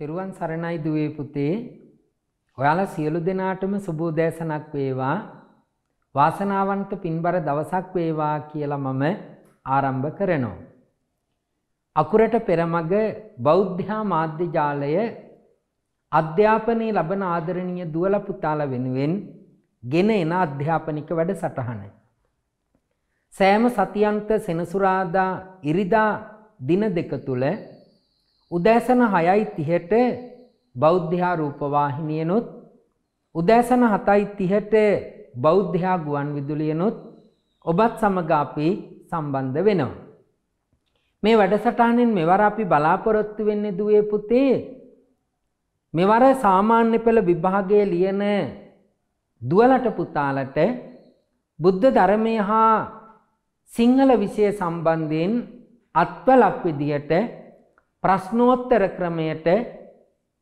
තෙරුවන් සරණයි දුවේ පුතේ ඔයාලා සියලු දෙනාටම සුබෝදෑසනක් වේවා වාසනාවන්ත පින්බර දවසක් වේවා කියලා මම ආරම්භ කරනවා. අකුරට පෙරමග බෞද්ධා මාධ්‍ය ජාලය අධ්‍යාපනයේ ලබන ආදරණීය දුවල පුතාල වෙනුවෙන් ගෙන එන අධ්‍යාපනික වැඩසටහන. සෑම සතියන්ත සෙනසුරාදා ඉරිදා දින දෙක තුළ උදෑසන හයයි තිහට බෞද්ධයා රූපවාහිනියනුත් උදෑසන හතයි තිහට බෞද්ධයා ගුවන් විදුලියනුත් ඔබත් සමඟ අපි සම්බන්ධ වෙනවා. මේ වැඩසටානෙන් මෙවර අපි බලාපොරොත්තු වෙන්න දුවේ පුතේ මෙවර සාමාන්‍ය පෙළ විභාගය ලියන දුවලට පුතාලට බුද්ධ ධර්මය හා සිංහල විෂය සම්බන්ධයෙන් අත්වලක් විදියට ප්‍රශ්නෝත්තර ක්‍රමයට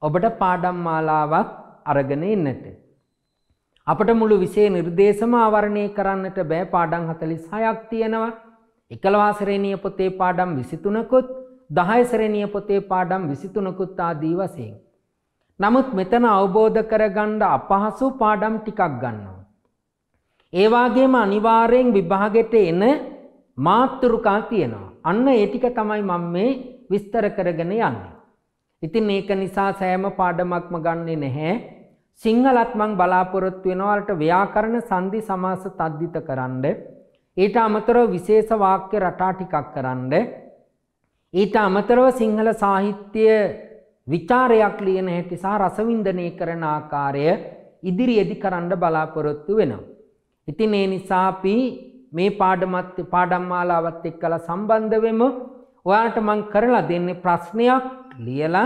ඔබට පාඩම් මාලාවක් අරගෙන ඉන්නට. අපට මුළු විෂය නිර්දේශම ආවරණය කරන්නට බෑ පාඩම් 46ක් තියෙනවා. 11 ශ්‍රේණිය පොතේ පාඩම් 23කුත් 10 ශ්‍රේණිය පොතේ පාඩම් 23කුත් ආදී වශයෙන්. නමුත් මෙතන අවබෝධ කරගන්න අපහසු පාඩම් ටිකක් ගන්නවා. ඒ වගේම අනිවාර්යෙන් විභාගෙට එන මාතෘකා තියෙනවා. අන්න ඒ ටික තමයි මම මේ විස්තර කරගෙන යන්නේ. ඉතින් ඒක නිසා සෑම පාඩමක්ම ගන්නේ නැහැ. සිංහලත් මං බලාපොරොත්තු වෙනවලට ව්‍යාකරණ සංදි සමාස තද්දිත කරන්න. ඊට අමතරව විශේෂ වාක්‍ය රටා ටිකක් කරන්න. ඊට අමතරව සිංහල සාහිත්‍ය විචාරයක් ලියන හැටි සහ රසවින්දනය කරන ආකාරය ඉදිරියේදී කරන්න බලාපොරොත්තු වෙනවා. ඉතින් ඒ නිසා අපි මේ පාඩමත් පාඩම් මාලාවත් එක්කලා සම්බන්ධ වෙමු. ඔයාට මං කරලා දෙන්නේ ප්‍රශ්නයක් ලියලා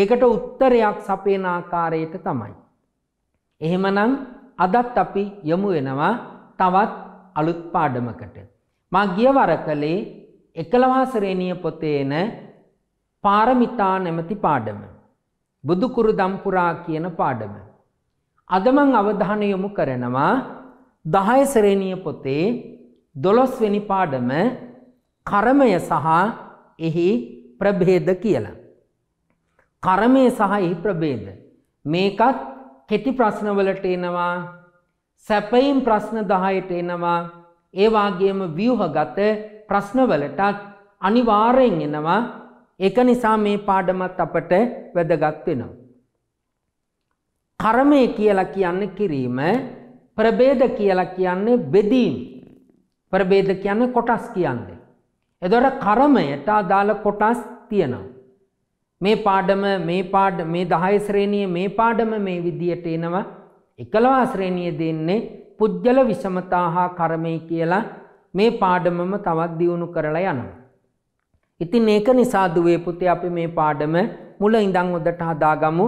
ඒකට උත්තරයක් සපේන ආකාරයට තමයි. එහෙමනම් අදත් අපි යමු වෙනවා තවත් අලුත් පාඩමකට. මා ගියවර කළේ එකලවා ශ්‍රේණිය පොතේන පාරමිතා නැමැති පාඩම. බුදුකුරු දම්පුරා කියන පාඩම. අද මං අවධානය යොමු කරනවා 10 ශ්‍රේණිය පොතේ 12 වෙනි පාඩම කර්මය සහ එහි ප්‍රභේද කියලා. කරමය සහ එහි ප්‍රභේද. මේකත් කෙටි ප්‍රශ්නවලට එනවා සැපයිම් ප්‍රශ්න දහයට එනවා ඒවාගේම ව්‍යහගත ප්‍රශ්නවලටත් අනිවාරයෙන් එනවා එක නිසා මේ පාඩමත් අපට වැදගත් වෙනවා. කරමය කියලා කියන්න කිරීම ප්‍රබේද කියලා කියන්නේ බෙදීම් ප්‍රබේද කියන්න කොටස් කියන්නේ. එදොට කරමයට අදාළ කොටස් තියෙනවා. මේ පාඩම මේ පාඩ මේ දහය ශ්‍රේණිය මේ පාඩම මේ විදියට එනවා එකලවා ශ්‍රේණිය දෙන්නේ පුද්ගල විෂමතා හා කරමය කියලා මේ පාඩමම තවත් දියුණු කරලා යනවා. ඉතින් ඒක නිසා දුවේ පුතේ අපි මේ පාඩම මුල ඉඳන් උඩට හදාගමු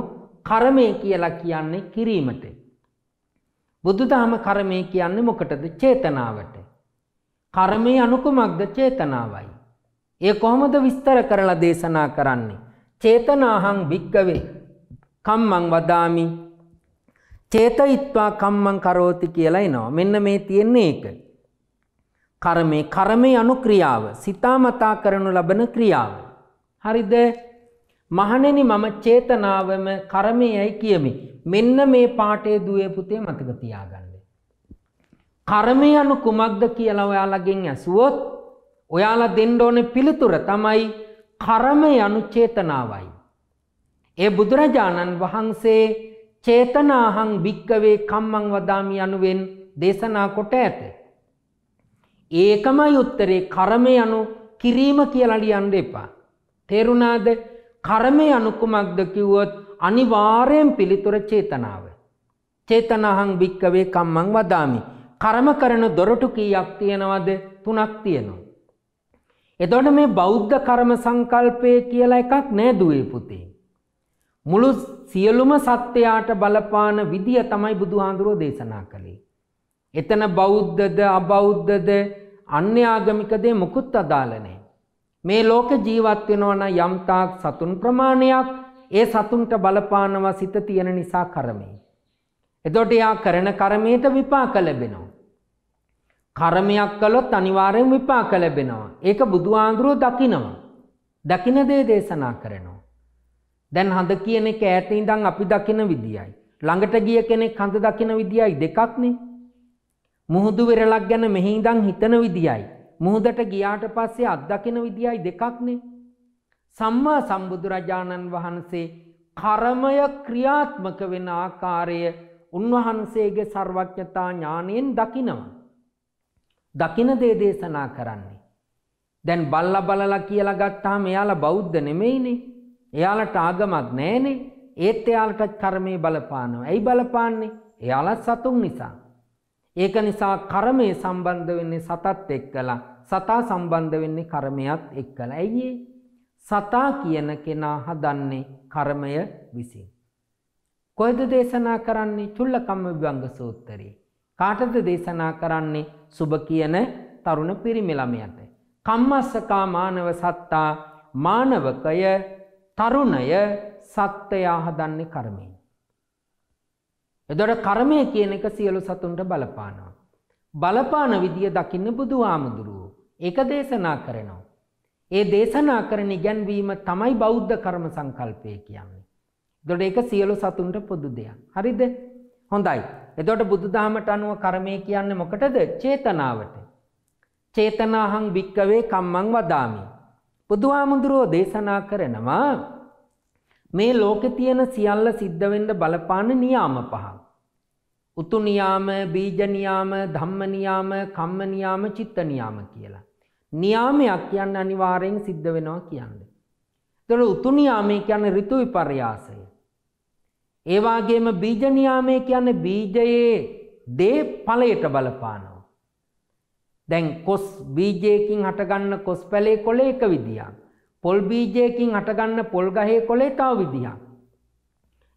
කර්මය කියලා කියන්නේ කිරීමට. බුදුදහම කර්මය කියන්නේ මොකටද? චේතනාවට. කර්මය අනුකුමක්ද චේතනාවයි. ඒ කොහොමද විස්තර කරලා දේශනා කරන්නේ. චේතනාහං භික්කවේ කම්මං වදාමි චේතයිත්වා කම්මං කරෝති කියලා එනවා. මෙන්න මේ තියෙන්නේ ඒක. කර්මේ කර්මය අනුක්‍රියාව සිතාමතා කරනු ලබන ක්‍රියාව. හරිද මහණෙනි මම චේතනාවම කර්මයයි කියමි. මෙන්න මේ පාඩේ දුවේ පුතේ මතක තියාගන්න. කර්මය යනු කුමක්ද කියලා ඔයාලගෙන් ඇසුවොත් ඔයාලා දෙන්න ඕනේ පිළිතුර තමයි කර්ම යනු චේතනාවයි. ඒ බුදුරජාණන් වහන්සේ චේතනාහං භික්කවේ කම්මං වදාමි යනුවෙන් දේශනා කොට ඇත. ඒකමයි උත්තරේ කර්ම යනු කිරීම කියලා ලියන්න එපා. තේරුණාද? කර්ම යනු කුමක්ද කිව්වොත් අනිවාර්යෙන් පිළිතුර චේතනාව. චේතනාහං භික්කවේ කම්මං වදාමි. කරම කරන දොරටු කීයක් තියෙනවද තුනක් තියෙනවා. එතොට මේ බෞද්ධ කරම සංකල්පය කියලා එකක් නෑදුවේ පුතේ. මුළු සියලුම සත්‍යයාට බලපාන විදිය තමයි බුදුහාන්දුරුව දේශනා කළේ. එතන බෞද්ධද අබෞද්ධද අන්‍යආගමිකදේ මොකුත් අදාලනේ. මේ ලෝක ජීවත්වෙනවන යම්තාක් සතුන් ප්‍රමාණයක් ඒ සතුන්ට බලපානවා සිත තියෙන නිසා කරමේ. එදොට යා කරන කරමයට විපාක ලැබෙනවා. කර්මයක් කළොත් අනිවාර්යෙන් විපාක ලැබෙනවා. ඒක බුදුහාඳුරෝ දකිනවා. දකින දේ දේශනා කරනවා. දැන් හඳ කියන එක ඈතින් ඉඳන් අපි දකින විදියයි. ළඟට ගිය කෙනෙක් හඳ දකින විදියයි දෙකක්නේ. මුහුදු වෙරළක් ගැන මෙහි ඉඳන් හිතන විදියයි. මුහුදට ගියාට පස්සේ අත් දකින විදියයි දෙකක්නේ. සම්මා සම්බුදුරජාණන් වහන්සේ කර්මය ක්‍රියාත්මක වෙන ආකාරය උන්වහන්සේගේ ਸਰවඥතා ඥාණයෙන් දකිනවා. දකින දේ දේශනා කරන්නේ. දැන් බල්ල බලලා කියලා ගත්තාම එයාලා බෞද්ධ නෙමෙයිනේ. එයාලට ආගමක් නෑනේ. ඒත් එයාලට කර්මයේ බලපානවා. ඇයි බලපාන්නේ? එයාලා සතුන් නිසා. ඒක නිසා කර්මයේ සම්බන්ධ වෙන්නේ සතත් එක්කලා. සතා සම්බන්ධ වෙන්නේ කර්මයක් එක්කලා. ඇයි සතා කියන කෙනා හදන්නේ කර්මය විසින්. කොහෙද දේශනා කරන්නේ? චුල්ලකම්ම විභංග සූත්‍රයේ. කාටද දේශනා කරන්නේ සුබ කියන තරුණ පිරිමි ළමයට. කම්mасසා මානව සත්තා මානවකය තරුණය සත්‍යයා හදන්නේ කර්මයෙන්. එතකොට කර්මය කියන එක සියලු සතුන්ට බලපානවා. බලපාන විදිය දකින්න බුදුහාමුදුරුවෝ ඒක දේශනා කරනවා. ඒ දේශනා කරන ඉගැන්වීම තමයි බෞද්ධ කර්ම සංකල්පය කියන්නේ. එතකොට ඒක සියලු සතුන්ට පොදු දෙයක්. හරිද? හොඳයි. එදොට බුදුදහමට අනුව කරමය කියන්න මොකටද චේතනාවට. චේතනාහං භික්කවේ කම්මං වදාමි. බුදුහාමුදුරුවෝ දේශනා කරනවා මේ ලෝකෙ තියෙන සියල්ල සිද්ධවෙන්ඩ බලපාන නියාම පහ. උතුනියාම බීජනියාම ධම්මනියාම කම්මනියාම චිත්තනියාම කියලා. නියාමයක් කියන්න අනිවාරයෙන් සිද්ධ වෙනවා කියන්න. තොළ උතුනියාමය කියන්න රිතු විපර්යාසය. ඒ වගේම බීජ නියාමය කියන්නේ බීජයේ දේ ඵලයට බලපානවා. දැන් කොස් බීජයකින් හටගන්න කොස් පැලේ කොළේ එක විදියක්. පොල් බීජයකින් හටගන්න පොල් ගහේ කොළේ තව විදියක්.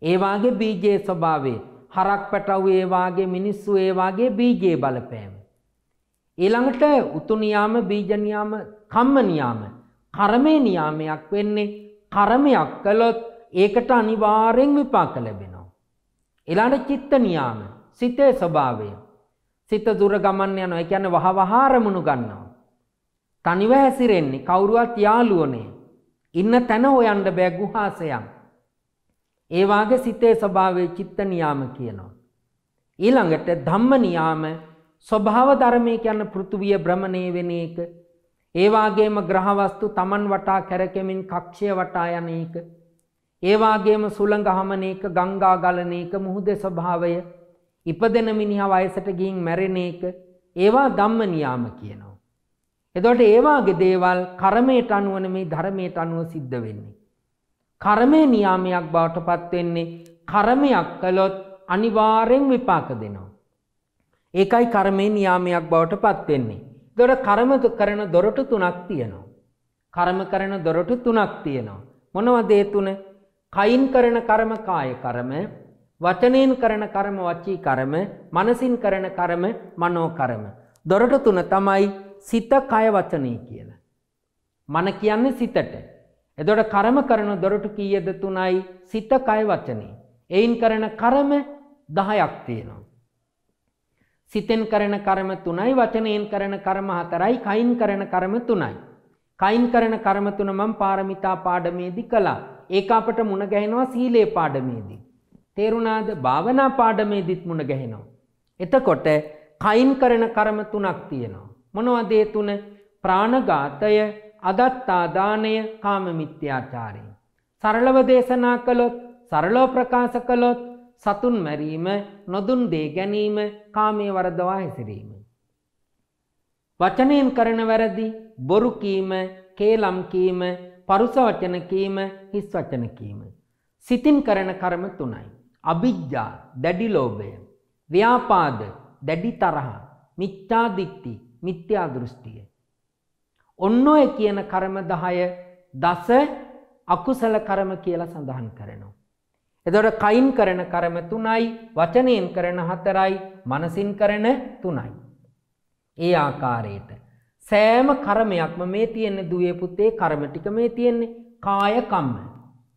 ඒ වාගේ බීජයේ ස්වභාවය හරක් පැටව් ඒ වාගේ මිනිස්සු ඒ වාගේ බීජයේ බලපෑම. ඊළඟට උතු නියාම බීජ නියාම කම්ම නියාම කර්මේ නියාමයක් වෙන්නේ කර්මයක් කළොත් ඒකට අනිවාර්යෙන් විපාක ලැබෙනවා. ඊළඟ චිත්ත නියාම සිතේ ස්වභාවය. සිත දුර ගමන් යනවා. ඒ කියන්නේ වහ වහ අරමුණු ගන්නවා. තනිව හැසිරෙන්නේ කවුරුවත් යාළුවනේ. ඉන්න තැන හොයන්න බෑ ගුහාසයක්. ඒ වාගේ සිතේ ස්වභාවයේ චිත්ත නියාම කියනවා. ඊළඟට ධම්ම නියාම ස්වභාව ධර්මයේ කියන්නේ පෘථුවිය භ්‍රමණය වෙන එක. ඒ වාගේම ග්‍රහ වස්තු Taman වටා කැරකෙමින් කක්ෂය වටා යන එක. ඒවාගේම සුළඟ හමන එක ගංගා ගලන එක මුහුද ස්වභාවය ඉපදෙන මිනිහා වයසට ගිහින් මැරෙන එක ඒවා ධම්ම නියාම කියනවා. එතකොට ඒ වාගේ දේවල් කර්මයට අනුව නෙමෙයි ධර්මයට අනුව සිද්ධ වෙන්නේ. කර්මයේ නියාමයක් බවට පත් වෙන්නේ කර්මයක් කළොත් අනිවාර්යෙන් විපාක දෙනවා. ඒකයි කර්මයේ නියාමයක් බවට පත් වෙන්නේ. එතකොට කර්ම කරන දොරටු තුනක් තියෙනවා. කර්ම කරන දොරටු තුනක් තියෙනවා. මොනවද ඒ තුන? කයින් කරන කර්ම කාය කර්ම, වචනෙන් කරන කර්ම වචී කර්ම, මනසින් කරන කර්ම මනෝ කර්ම. දොරටු තුන තමයි සිත කය වචනේ කියලා. මන කියන්නේ සිතට. එතකොට කර්ම කරන දොරටු කීයද තුනයි සිත කය වචනේ. එයින් කරන කර්ම 10ක් තියෙනවා. සිතෙන් කරන කර්ම තුනයි වචනයෙන් කරන කර්ම හතරයි කයින් කරන කර්ම තුනයි. කයින් කරන කර්ම තුන මම පාරමිතා පාඩමේදී කළා. ඒක අපට මුණ ගැහෙනවා සීලේ පාඩමේදී. තේරුණාද? භාවනා පාඩමේදීත් මුණ ගැහෙනවා. එතකොට කයින් කරන කර්ම තුනක් තියෙනවා. මොනවද ඒ තුන? ප්‍රාණඝාතය, අදත්තාදානය, කාමමිත්‍යාචාරය. සරලව දේශනා කළොත්, සරලව ප්‍රකාශ කළොත් සතුන් මැරීම, නොදුන් දේ ගැනීම, කාමයේ වරදවා හැසිරීම. වචනයෙන් කරන වැරදි, බොරු කීම, කේලම් කීම, පරුස වචන කීම හිස් වචන කීම. සිතින් කරන කර්ම තුනයි. අභිජ්ජා දැඩි ලෝභය. ව්‍යාපාද දැඩි තරහ. මිච්ඡාදික්ටි මිත්‍යා දෘෂ්ටිය. ඔන්න ඔය කියන කර්ම 10 දස අකුසල කර්ම කියලා සඳහන් කරනවා. එතකොට කයින් කරන කර්ම තුනයි, වචනයෙන් කරන හතරයි, මනසින් කරන තුනයි. ඒ ආකාරයට සෑම කර්මයක්ම මේ තියෙන්නේ දුවේ පුතේ කර්ම ටික මේ තියෙන්නේ කායකම්ම.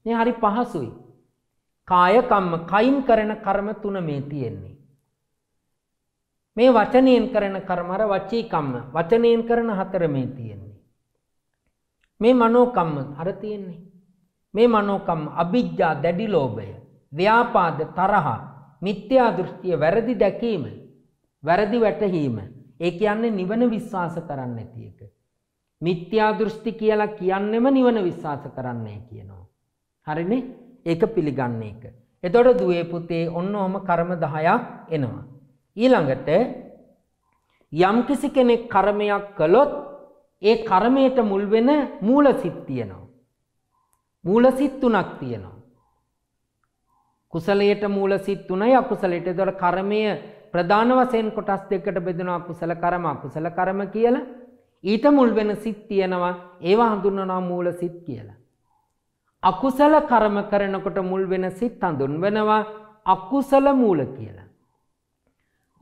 මේ හරි පහසුයි. කායකම්ම කයින් කරන කර්ම තුන මේ තියෙන්නේ. මේ වචනයෙන් කරන කර්ම අර වචීකම්ම වචනයෙන් කරන හතර මේ තියෙන්නේ. මේ මනෝකම්ම අර තියෙන්නේ. මේ මනෝකම්ම අභිජ්ජා දැඩි ලෝභය, ව්‍යාපාද තරහ, මිත්‍යා දෘෂ්ටිය වැරදි දැකීම, වැරදි වැටහීම ඒ කියන්නේ නිවන විශ්වාස කරන්න නැති එක. මිත්‍යා දෘෂ්ටි කියලා කියන්නෙම නිවන විශ්වාස කරන්නේ කියනවා. හරිනේ? ඒක පිළිගන්න එක. එතකොට දුවේ පුතේ ඔන්න ඔහම කර්ම 10ක් එනවා. ඊළඟට යම්කිසි කෙනෙක් කර්මයක් කළොත් ඒ කර්මයට මුල් වෙන මූලසිත තියෙනවා. මූලසිත තුනක් තියෙනවා. කුසලයට මූලසිත තුනයි අකුසලයට. එතකොට කර්මය ප්‍රධාන වශයෙන් කොටස් දෙකට බෙදෙනවා කුසල කර්ම අකුසල කර්ම කියලා. ඊට මුල් වෙන සිත් තියෙනවා ඒවා හඳුන්වනවා මූල සිත් කියලා. අකුසල කර්ම කරනකොට මුල් වෙන සිත් හඳුන්වනවා අකුසල මූල කියලා.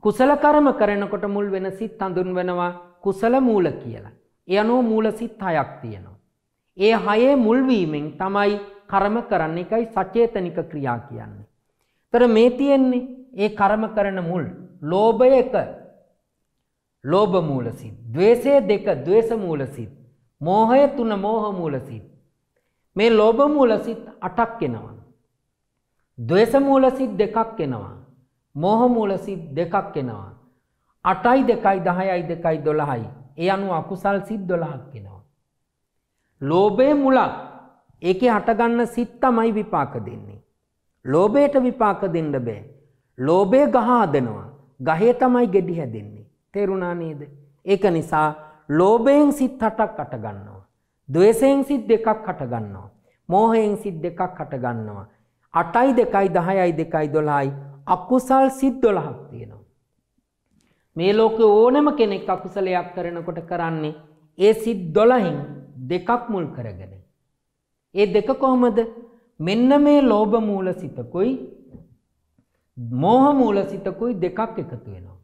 කුසල කර්ම කරනකොට මුල් වෙන සිත් හඳුන්වනවා කුසල මූල කියලා. ඒ අනුව මූල සිත් හයක් තියෙනවා. ඒ හයේ මුල්වීමෙන් තමයි කර්ම කරන්න එකයි සචේතනික ක්‍රියා කියන්නේ. තර මේ තියෙන්නේ ඒ කර්ම කරන මුල් ලෝභය එක ලෝභ මූල සිත්, ద్వේෂය දෙක ద్వේෂ මූල සිත්, මෝහය තුන මෝහ මූල සිත්. මේ ලෝභ මූල සිත් 8ක් එනවා. ද්වේෂ මූල සිත් දෙකක් එනවා. මෝහ මූල සිත් දෙකක් එනවා. 8යි 2යි 10යි 2යි 12යි. ඒ අනුව අකුසල් සිත් 12ක් එනවා. ලෝභයේ මුලක් ඒකේ හටගන්න සිත් තමයි විපාක දෙන්නේ. ලෝභයට විපාක දෙන්න බෑ. ලෝබය ගහාදනවා ගහේ තමයි ගෙඩි හැදෙන්නේ තේරුණා නේද ඒක නිසා ලෝබයෙන් සිත් හටක් අටගන්නවා දවසයෙන් සිත් දෙකක් කටගන්නවා මෝහයෙන් සිත් දෙකක් කටගන්නවා අටයි දෙකයි දහයයි දෙකයි දොලායි අකුසල් සිත් දොළහක් තියෙනවා මේ ලෝක ඕනම කෙනෙක් අකුසලයක් කරනකොට කරන්නේ ඒ සිත් දොළහින් දෙකක් මුල් කරගෙන ඒ දෙක කොහොමද මෙන්න මේ ලෝභ මූල සිතකුයි මෝහමූල සිතකුයි දෙකක් එකතු වෙනවා.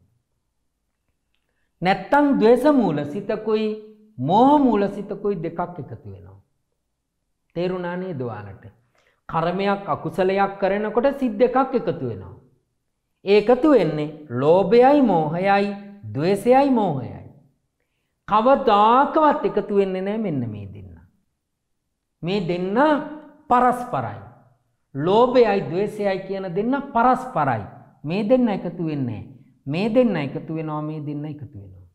නැත්තං දවේශමූල සිතකුයි මෝහමූල සිතකුයි දෙකක් එකතු වෙනවා. තේරුණානේ දවාලට. කරමයක් අකුසලයක් කරනකොට සිද් දෙකක් එකතු වෙනවා. ඒකතු වෙන්නේ ලෝභයයි මෝහයයි දවේශයයි මෝහයයි. කවදාකවත් එකතු වෙන්නේ නෑ මෙන්න මේ දෙන්න. මේ දෙන්න පරස් පරයි. ලෝභයයි දවේශයයි කියන දෙන්න පරස්පරයි. මේ දෙන්න එකතු වෙන්නේ. මේ දෙන්න එකතු වෙනවා මේ දෙන්න එකතු වෙනවා.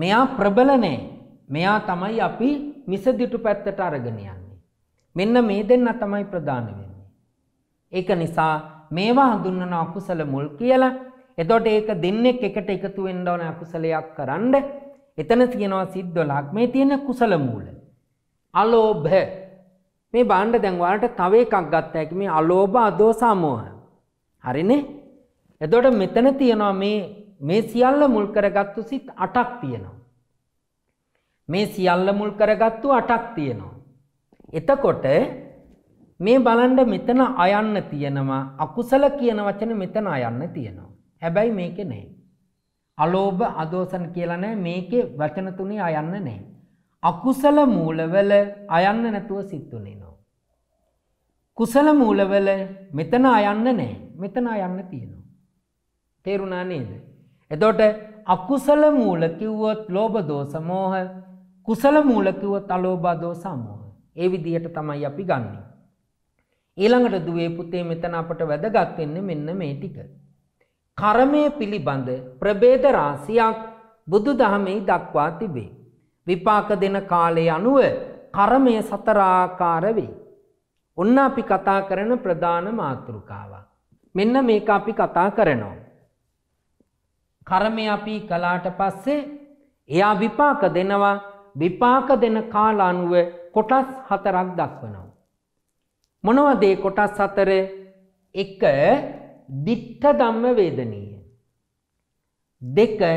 මෙයා ප්‍රබල නෑ. මෙයා තමයි අපි මිසදිටු පැත්තට අරගෙන යන්නේ. මෙන්න මේ දෙන්න තමයි ප්‍රධාන වෙන්නේ. ඒක නිසා මේවා හඳුන්වන අකුසල මුල් කියලා. එතකොට ඒක දෙන්නෙක් එකට එකතු වෙන්න ඕන අකුසලයක් කරන්න. එතන තියෙනවා සිද්දොලක්. මේ තියෙන කුසල මූල. අලෝභ මේ බාණ්ඩ දැන් ඔයාලට තව එකක් ගත්ත හැකි මේ අලෝභ අදෝස අමෝහ. හරිනේ? එතකොට මෙතන තියෙනවා මේ මේ සියල්ල මුල් කරගත්තු සිත් 8ක් තියෙනවා. මේ සියල්ල මුල් කරගත්තු 8ක් තියෙනවා. එතකොට මේ බලන්න මෙතන අයන්න තියෙනවා අකුසල කියන වචනේ මෙතන අයන්න තියෙනවා. හැබැයි මේකේ නැහැ. අලෝභ අදෝසන කියලා නැහැ මේකේ වචන තුනේ අයන්න නැහැ. අකුසල මූලවල අයන්න නැතුව සිත්තුනේ නෝ. කුසල මූලවල මෙතන අයන්න නෑ මෙතන අයන්න තියෙනවා. තේරුණා නේද. එතෝට අකුසල මූලකිව්වොත් ලෝබ දෝසමෝහ කුසල මූලකිවොත් අලෝබාදෝ සමෝහ ඒ විදිහට තමයි අපි ගන්නේ. ඊළඟට දුවේ පුතේ මෙතන අපට වැදගත්වෙන්න මෙන්න මේ ටික. කරමය පිළිබඳ ප්‍රබේද රාසියක් බුදු දහමෙහි දක්වා තිබේ. විපාක දෙන කාලය අනුව කරමය සතරාකාර වෙයි. ඔන්න අපි කතා කරන ප්‍රධාන මාතෘකාවක්. මෙන්න මේක අපි කතා කරනවා. කරමය අපි කලාට පස්සේ එයා විපාක දෙනවා විපාක දෙන කාල අනුව කොටස් හතරක් දක්වනවා. මොනවද ඒ කොටස් හතර? 1. ditta ධම්ම වේදනීය. 2.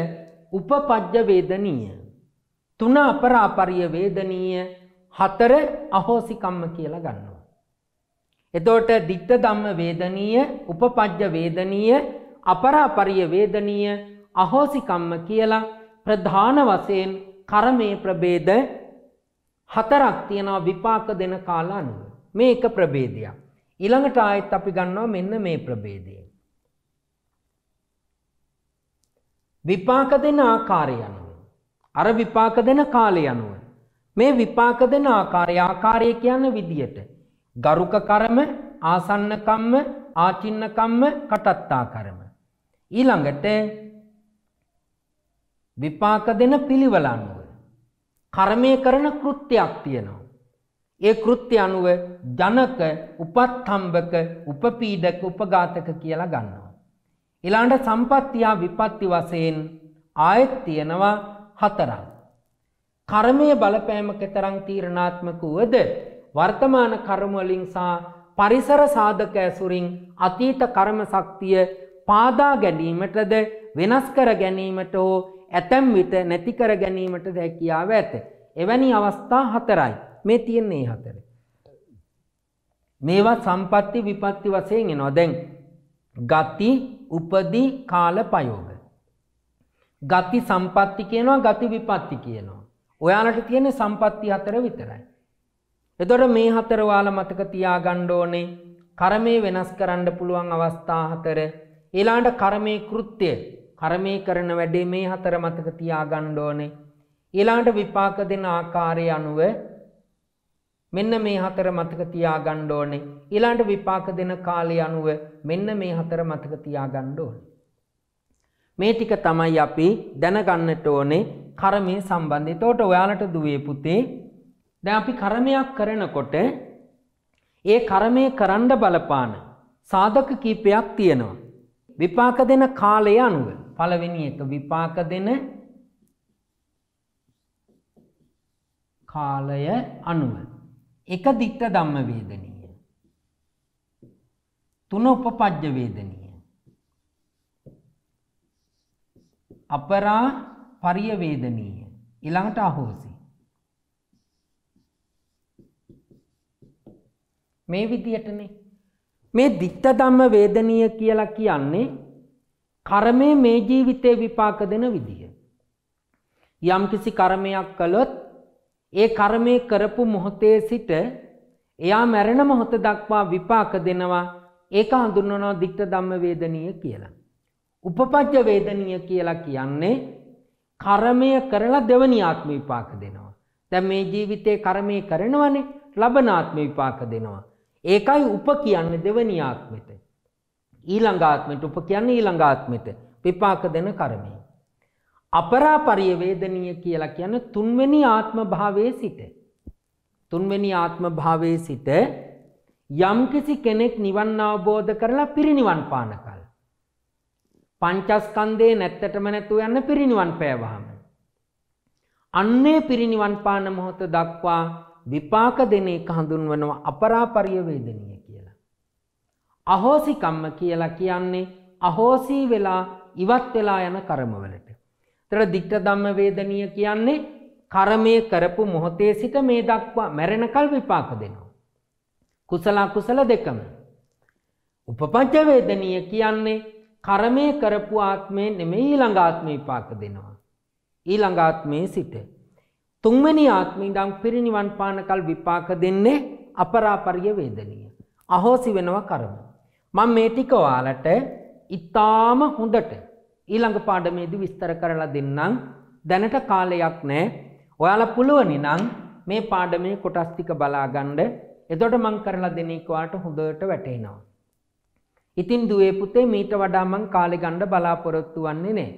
උපපජ්ජ වේදනීය. තුන අපරාපරිය වේදනීය හතර අහෝසිකම්ම කියලා ගන්නවා. එතෝට දිත්ත දම්ම වේදනීය උපපජ්්‍ය වේදනීය අපරාපරිය වේදනීය අහෝසිකම්ම කියලා ප්‍රධාන වසයෙන් කරමේ ප්‍රබේද හතරක් තියෙනවා විපාක දෙන කාලා අනුව මේ එක ප්‍රබේදයක්. ඉළඟට ආයෙත් අපි ගන්නවා මෙන්න මේ ප්‍රබේදය. විපාක දෙන ආකාරය අනුව. අර විපාක දෙන කාලය අනුව. මේ විපාක දෙන ආකාරය ආකාරය කියන්න විදියට. ගරුක කරම ආසන්නකම්ම ආචින්නකම්ම කටත්තා කරම. ඊළඟට විපාක දෙන පිළිවල අනුව. කර්මය කරන කෘත්‍යයක් තියෙනවා. ඒ කෘත්‍ය අනුව ජනක උපත්හම්බක උපපීඩක උපඝාතක කියලා ගන්නවා. ඊළඟට සම්පත්තියා විපත්ති වශයෙන් ආයෙත් තියෙනවා හතරක්. කර්මය බලපෑමක තරං තීරණාත්මක වුවද වර්තමාන කර්මවලින් සහ පරිසර සාධක ඇසුරින් අතීත කර්ම ශක්තිය පාදා ගැනීමටද වෙනස් කර ගැනීමට හෝ ඇතැම් විට නැති කර ගැනීමට දැකියාව ඇත. එවැනි අවස්ථා හතරයි මේ තියෙන්නේ හතර. මේවා සම්පත්ති විපත්ති වසයෙන් එනවා දැන් ගති උපදී කාල පයෝග. ගති සම්පත්ති කියනවා ගති විපත්ති කියනවා. ඔයාලට තියෙන සම්පත්ති හතර විතරයි. එතොට මේ හතරවාල මතක තියා ගණ්ඩෝනේ කරමය වෙනස් කරන්න පුළුවන් අවස්ථා හතර එලාන්ට කරමය කෘත්‍යය කරමය කරන වැඩේ මේ හතර මතක තියා ගණ්ඩෝනේ. එලාන්ට විපාක දෙන ආකාරය අනුව මෙන්න මේ හතර මතක තියා ගණ්ඩෝනේ ඊළාට විපාක දෙන කාලය අනුව මෙන්න මේ හතර මතක තියා ගණ්ඩෝනේ මේ ටික තමයි අපි දැනගන්නට ඕනේ කර්මය සම්බන්ධයෙන්. එතකොට ඔයාලට දුවේ පුතේ දැන් අපි කර්මයක් කරනකොට ඒ කර්මය කරන්න බලපාන සාධක කීපයක් තියෙනවා. විපාක දෙන කාලය අනුව පළවෙනි එක විපාක දෙන කාලය අනුව එක දික්ත ධම්ම වේදනීය තුන උපපජ්ජ වේදනීය අපරා පරියවේදනීය ඊළඟට අහෝසි මේ විදියටනේ මේ දිත්ත ධම්ම වේදනීය කියලා කියන්නේ කර්මය මේ ජීවිතේ විපාක දෙන විදිය යම්කිසි කර්මයක් කළොත් ඒ කර්මය කරපු මොහොතේ සිට එයා මැරෙන මොහොත දක්වා විපාක දෙනවා ඒක හඳුන්වනවා දික්ත ධම්ම වේදනීය කියලා උපපච්ච වේදනීය කියලා කියන්නේ කර්මය කරලා දෙවනි ආත්ම විපාක දෙනවා. දැන් මේ ජීවිතේ කර්මය කරනවනේ ලබන ආත්ම විපාක දෙනවා. ඒකයි උප කියන්නේ දෙවනි ආත්මෙට. ඊළඟ ආත්මෙට උප කියන්නේ ඊළඟ ආත්මෙට විපාක දෙන කර්මය. අපරාපරිය වේදනීය කියලා කියන්නේ තුන්වෙනි ආත්ම භාවයේ සිට තුන්වෙනි ආත්ම භාවයේ සිට යම්කිසි කෙනෙක් නිවන් අවබෝධ කරලා පිරිනිවන් පානකල් පංචස්කන්දේ නැත්තටම නැතුව යන්න පිරිනිවන් පෑවහම. අන්නේ පිරිනිවන් පාන මොහොත දක්වා විපාක දෙන එක හඳුන්වනව අපරාපරිය වේදනීය කියලා. අහෝසිකම්ම කියලා කියන්නේ අහෝසී වෙලා ඉවත් වෙලා යන කර්මවලට. තර දික්ට ධම්ම වේදනීය කියන්නේ කර්මය කරපු මොහොතේ සිට මේ දක්වා මැරෙනකල් විපාක දෙනවා. කුසල කුසල දෙකම. උපපංච වේදනීය කියන්නේ කර්මය කරපු ආත්මේ නෙමෙයි ඊළඟ ආත්මේ විපාක දෙනවා. ඊළඟ ආත්මේ සිට තුන්වෙනි ආත්මේ ඉඳන් පිරිනිවන් පානකල් විපාක දෙන්නේ අපරාපරිය වේදනීය. අහෝසි වෙනවා කර්ම. මම මේ ටික ඔයාලට ඊටාම හොඳට ඊළඟ පාඩමේදී විස්තර කරලා දෙන්නම්. දැනට කාලයක් නැහැ. ඔයාලා පුළුවනි නම් මේ පාඩමේ කොටස් ටික බලා ගන්න. එතකොට මම කරලා දෙන එක වාට හොඳට වැටෙනවා. ඉතින් දුවේ පුතේ මීට වඩා මං කාලේ ගන්න බලාපොරොත්තු වෙන්නේ නැහැ.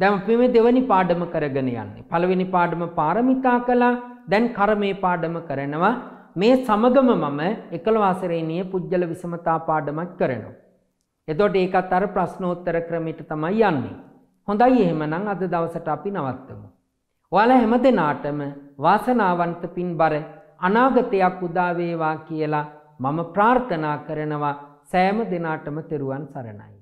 දැන් අපි මේ දෙවැනි පාඩම කරගෙන යන්නේ. පළවෙනි පාඩම පාරමිතා කළා. දැන් කර්මයේ පාඩම කරනවා. මේ සමගම මම 11 වසරේණිය පුජ්‍යල විසමතා පාඩමක් කරනවා. එතකොට ඒකත් අර ප්‍රශ්නෝත්තර ක්‍රමයට තමයි යන්නේ. හොඳයි එහෙමනම් අද දවසට අපි නවත්තමු. ඔයාලා හැමදෙනාටම වාසනාවන්ත පින්බර අනාගතයක් උදා වේවා කියලා මම ප්‍රාර්ථනා කරනවා. සෑම දෙනාටම තෙරුවන් සරණයි.